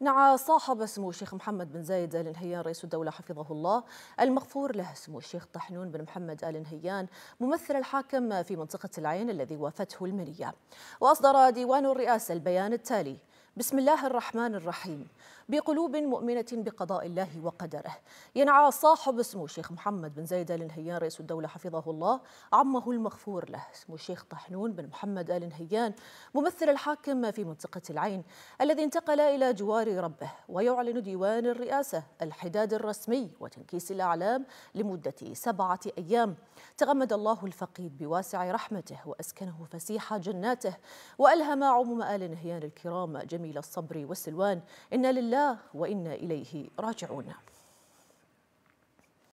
نعى صاحب سمو الشيخ محمد بن زايد آل نهيان رئيس الدولة حفظه الله المغفور له سمو الشيخ طحنون بن محمد آل نهيان ممثل الحاكم في منطقة العين الذي وافته المنية وأصدر ديوان الرئاسة البيان التالي بسم الله الرحمن الرحيم بقلوب مؤمنة بقضاء الله وقدره ينعى صاحب اسمه الشيخ محمد بن زايد آل نهيان رئيس الدولة حفظه الله عمه المغفور له اسمه الشيخ طحنون بن محمد آل نهيان ممثل الحاكم في منطقة العين الذي انتقل إلى جوار ربه ويعلن ديوان الرئاسة الحداد الرسمي وتنكيس الأعلام لمدة سبعة أيام تغمد الله الفقيد بواسع رحمته وأسكنه فسيح جناته وألهم عموم آل نهيان الكرام جميع جميل الصبر والسلوان إنا لله وإنا إليه راجعون